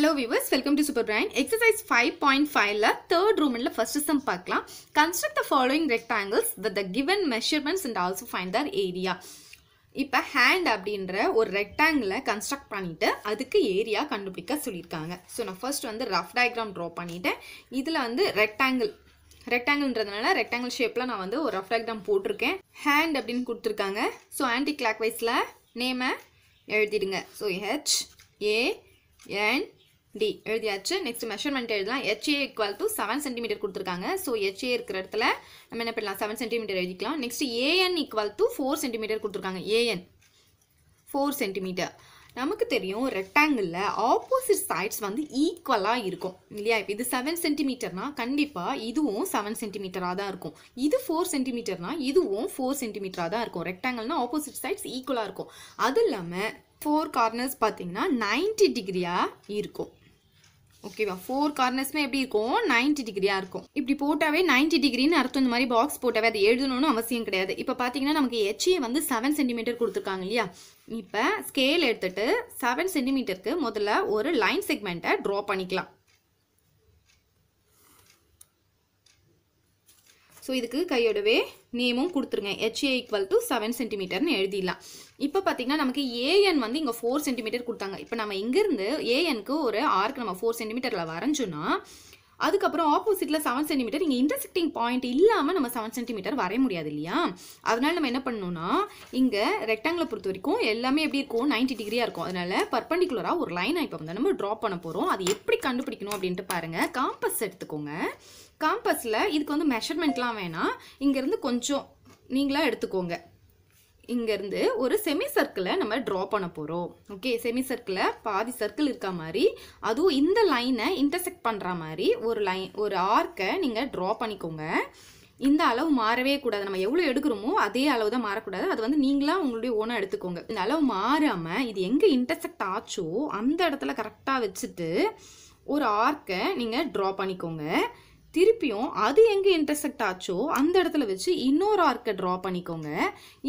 hello viewers welcome to super brain exercise five point ஃபைவ்ல third ரூமில் first sum பார்க்கலாம் construct the following rectangles with the given measurements and also find the area இப்போ hand அப்படின்ற ஒரு ரெக்டாங்கிளை construct பண்ணிவிட்டு அதுக்கு area கண்டுபிடிக்க சொல்லியிருக்காங்க ஸோ நான் ஃபர்ஸ்ட் வந்து ரஃப் டயக்ராம் ட்ரா பண்ணிட்டேன் இதில் வந்து ரெக்டாங்கிள் ரெக்டாங்கிள்ன்றதுனால ரெக்டாங்கிள் ஷேப்பில் நான் வந்து ஒரு ரஃப் டயக்ராம் போட்டிருக்கேன் ஹேண்ட் அப்படின்னு கொடுத்துருக்காங்க ஸோ ஆன்டி கிளாக் வைஸில் நேமை எழுதிடுங்க so H A N D எழுதியாச்சு நெக்ஸ்ட் மெஷர்மெண்ட் எழுதலாம் HA equal to seven centimetre கொடுத்துருக்காங்க ஸோ ஹெச்ஏ இருக்கிற இடத்துல நம்ம என்ன பண்ணலாம் செவன் சென்டிமீட்டர் எழுதிக்கலாம் next AN equal to four centimetre கொடுத்துருக்காங்க ஏஎன் ஃபோர் சென்டிமீட்டர் நமக்கு தெரியும் ரெக்டாங்கிளில் ஆப்போசிட் சைட்ஸ் வந்து ஈக்குவலாக இருக்கும் இல்லையா இப்போ இது செவன் சென்டிமீட்டர்னால் கண்டிப்பாக இதுவும் செவன் சென்டிமீட்டராக தான் இருக்கும் இது ஃபோர் சென்டிமீட்டர்னால் இதுவும் ஃபோர் சென்டிமீட்டராக தான் இருக்கும் ரெக்டாங்கிள்னால் ஆப்போசிட் சைட்ஸ் ஈக்குவலாக இருக்கும் அதுவும் இல்லாமல் ஃபோர் கார்னர்ஸ் பார்த்தீங்கன்னா நைன்டி டிகிரியாக இருக்கும் ஓகேவா ஃபோர் கார்னர்ஸ்மே எப்படி இருக்கும் நைன்டி டிகிரியாக இருக்கும் இப்படி போட்டாவே நைன்டி டிகிரின்னு அர்த்தம் இந்த மாதிரி பாக்ஸ் போட்டாவே அதை எழுதணும்னு அவசியம் கிடையாது இப்போ பார்த்தீங்கன்னா நமக்கு எச்ஏ வந்து செவன் சென்டிமீட்டர் கொடுத்துருக்காங்க இல்லையா இப்போ ஸ்கேல் எடுத்துகிட்டு செவன் சென்டிமீட்டருக்கு முதல்ல ஒரு லைன் செக்மெண்ட்டை ட்ரா பண்ணிக்கலாம் ஸோ இதுக்கு கையோடவே நேமும் கொடுத்துருங்க ஹெச்ஏ ஈக்குவல் டு செவன் சென்டிமீட்டர்னு எழுதிடலாம் இப்போ பார்த்தீங்கன்னா நமக்கு ஏஎன் வந்து இங்கே ஃபோர் சென்டிமீட்டர் கொடுத்தாங்க இப்போ நம்ம இங்கேருந்து ஏஎனுக்கு ஒரு ஆர்க் நம்ம ஃபோர் சென்டிமீட்டரில் வரைஞ்சோன்னா அதுக்கப்புறம் ஆப்போசிட்டில் செவன் சென்டிமீட்டர் இங்கே இன்டர்செக்டிங் பாயிண்ட் இல்லாமல் நம்ம செவன் சென்டிமீட்டர் வரைய முடியாது இல்லையா அதனால் நம்ம என்ன பண்ணணும்னா இங்கே ரெக்டாங்கிளை பொறுத்த வரைக்கும் எல்லாமே எப்படி இருக்கும் நைன்டி டிகிரியாக இருக்கும் அதனால் பர்பண்டிகுலராக ஒரு லைனாக இப்போ வந்து நம்ம ட்ரா பண்ண போகிறோம் அது எப்படி கண்டுபிடிக்கணும் அப்படின்ட்டு பாருங்கள் காம்பஸ் எடுத்துக்கோங்க காம்பஸில் இதுக்கு வந்து மெஷர்மெண்ட்லாம் வேணாம் இங்கேருந்து கொஞ்சம் நீங்களாக எடுத்துக்கோங்க இங்கேருந்து ஒரு செமி சர்க்கிளை நம்ம ட்ரா பண்ண போகிறோம் ஓகே செமி சர்க்கிளை பாதி சர்க்கிள் இருக்க மாதிரி அதுவும் இந்த லைனை இன்டர்செக்ட் பண்ணுற மாதிரி ஒரு லைன் ஒரு ஆர்க்கை நீங்கள் ட்ரா பண்ணிக்கோங்க இந்த அளவு மாறவே கூடாது நம்ம எவ்வளோ எடுக்கிறோமோ அதே அளவு தான் மாறக்கூடாது அது வந்து நீங்களாக உங்களுடைய ஓனாக எடுத்துக்கோங்க இந்த அளவு மாறாமல் இது எங்கே இன்டர்செக்ட் ஆச்சோ அந்த இடத்துல கரெக்டாக வச்சுட்டு ஒரு ஆர்க்கை நீங்கள் ட்ரா பண்ணிக்கோங்க திருப்பியும் அது எங்கே இன்டர்செக்ட் ஆச்சோ அந்த இடத்துல வச்சு இன்னொரு ஆர்க்கை ட்ரா பண்ணிக்கோங்க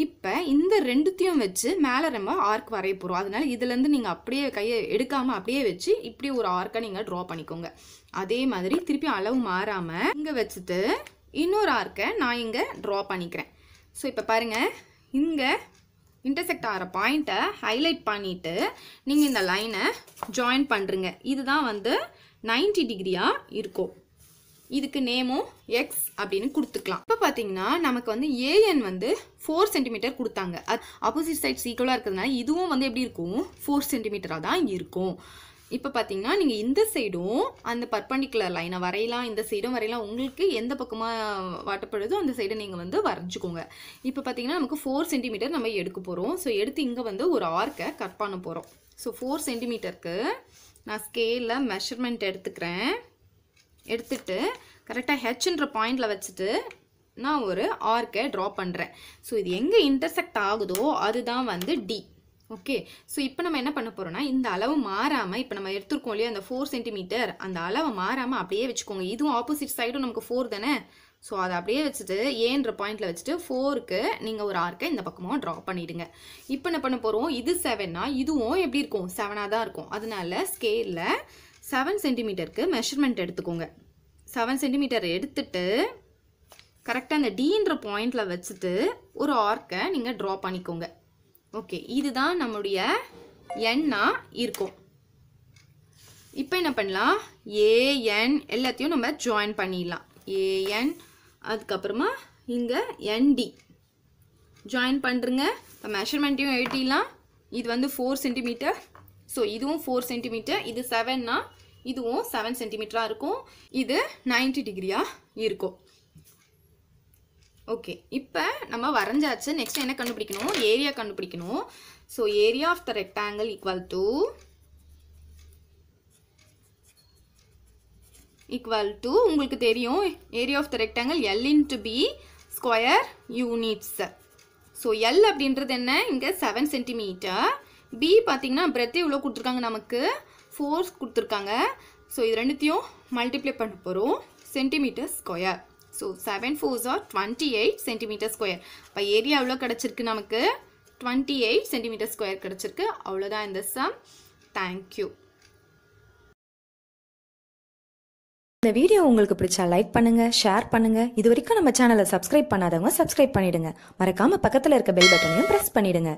இப்போ இந்த ரெண்டுத்தையும் வச்சு மேலே நம்ம ஆர்க் வரைய போகிறோம் அதனால இதுலேருந்து நீங்கள் அப்படியே கையை எடுக்காமல் அப்படியே வச்சு இப்படி ஒரு ஆர்க்கை நீங்கள் ட்ரா பண்ணிக்கோங்க அதே மாதிரி திருப்பியும் அளவு மாறாமல் இங்கே வச்சுட்டு இன்னொரு ஆர்க்கை நான் இங்கே ட்ரா பண்ணிக்கிறேன் ஸோ இப்போ பாருங்கள் இங்கே இன்டர்செக்ட் ஆகிற பாயிண்ட்டை ஹைலைட் பண்ணிவிட்டு நீங்கள் இந்த லைனை ஜாயின் பண்ணுறீங்க இதுதான் வந்து நைன்டி டிகிரியாக இருக்கும் இதுக்கு நேமும் எக்ஸ் அப்படின்னு கொடுத்துக்கலாம் இப்போ பார்த்தீங்கன்னா நமக்கு வந்து ஏஎன் வந்து ஃபோர் சென்டிமீட்டர் கொடுத்தாங்க அது ஆப்போசிட் சைட் சீக்குவலாக இருக்கிறதுனால இதுவும் வந்து எப்படி இருக்கும் ஃபோர் சென்டிமீட்டராக தான் இருக்கும் இப்போ பார்த்தீங்கன்னா நீங்கள் இந்த சைடும் அந்த பர்பண்டிகுலர் லைனை வரையலாம் இந்த சைடும் வரையலாம் உங்களுக்கு எந்த பக்கமாக வாட்டப்படுதோ அந்த சைடை நீங்கள் வந்து வரைஞ்சிக்கோங்க இப்போ பார்த்தீங்கன்னா நமக்கு ஃபோர் சென்டிமீட்டர் நம்ம எடுக்க போகிறோம் ஸோ எடுத்து இங்கே வந்து ஒரு ஆர்க்கை கட் பண்ண போகிறோம் ஸோ ஃபோர் சென்டிமீட்டருக்கு நான் ஸ்கேலில் மெஷர்மெண்ட் எடுத்துக்கிறேன் எடுத்துட்டு கரெக்டாக ஹெச்ன்ற பாயிண்டில் வச்சுட்டு நான் ஒரு ஆர்க்கை ட்ரா பண்ணுறேன் ஸோ இது எங்கே இன்டர்செக்ட் ஆகுதோ அதுதான் வந்து டி ஓகே ஸோ இப்போ நம்ம என்ன பண்ண போகிறோம்னா இந்த அளவு மாறாமல் இப்போ நம்ம எடுத்துருக்கோம் இல்லையா அந்த ஃபோர் சென்டிமீட்டர் அந்த அளவை மாறாமல் அப்படியே வச்சுக்கோங்க இதுவும் ஆப்போசிட் சைடும் நமக்கு ஃபோர் தானே ஸோ அதை அப்படியே வச்சுட்டு ஏன்ற பாயிண்ட்டில் வச்சுட்டு ஃபோருக்கு நீங்கள் ஒரு ஆர்க்கை இந்த பக்கமாக ட்ரா பண்ணிவிடுங்க இப்போ என்ன பண்ண போகிறோம் இது செவன்னா இதுவும் எப்படி இருக்கும் செவனாக தான் இருக்கும் அதனால ஸ்கேலில் செவன் சென்டிமீட்டருக்கு மெஷர்மெண்ட் எடுத்துக்கோங்க செவன் சென்டிமீட்டர் எடுத்துட்டு கரெக்டாக அந்த டீன்ற பாயிண்டில் வச்சுட்டு ஒரு ஆர்க்கை நீங்கள் ட்ரா பண்ணிக்கோங்க ஓகே இதுதான் நம்முடைய எண்ணாக இருக்கும் இப்போ என்ன பண்ணலாம் ஏஎன் எல்லாத்தையும் நம்ம ஜாயின் பண்ணிடலாம் ஏஎன் அதுக்கப்புறமா இங்கே என்டி ஜாயின் பண்ணுறங்க இப்போ மெஷர்மெண்ட்டையும் எழுதிடலாம் இது வந்து ஃபோர் சென்டிமீட்டர் ஸோ இதுவும் ஃபோர் சென்டிமீட்டர் இது செவன்னா இதுவும் செவன் சென்டிமீட்டராக இருக்கும் இது நைன்டி டிகிரியாக இருக்கும் ஓகே இப்போ நம்ம வரைஞ்சாச்சு நெக்ஸ்ட் என்ன கண்டுபிடிக்கணும் ஏரியா கண்டுபிடிக்கணும் so area of the rectangle equal to equal to உங்களுக்கு தெரியும் area of the rectangle L into B square units so L அப்படின்றது என்ன இங்கே செவன் சென்டிமீட்டர் பி பார்த்தீங்கன்னா பிரெத் இவ்வளோ கொடுத்துருக்காங்க நமக்கு ஃபோர்ஸ் கொடுத்துருக்காங்க ஸோ இது ரெண்டுத்தையும் மல்டிப்ளை பண்ண போகிறோம் centimetre square so seven fours are twenty eight centimetre square இப்போ ஏரியா எவ்வளோ கிடச்சிருக்கு நமக்கு டுவெண்ட்டி எயிட் சென்டிமீட்டர் ஸ்கொயர் கிடச்சிருக்கு அவ்வளோதான் இந்த சம் தேங்க்யூ இந்த வீடியோ உங்களுக்கு பிடிச்சா லைக் பண்ணுங்க ஷேர் பண்ணுங்க இது வரைக்கும் நம்ம சேனலை சப்ஸ்கிரைப் பண்ணாதவங்க சப்ஸ்கிரைப் பண்ணிடுங்க மறக்காம பக்கத்தில் இருக்க பெல் பட்டனையும் ப்ரெஸ் பண்ணிடுங்க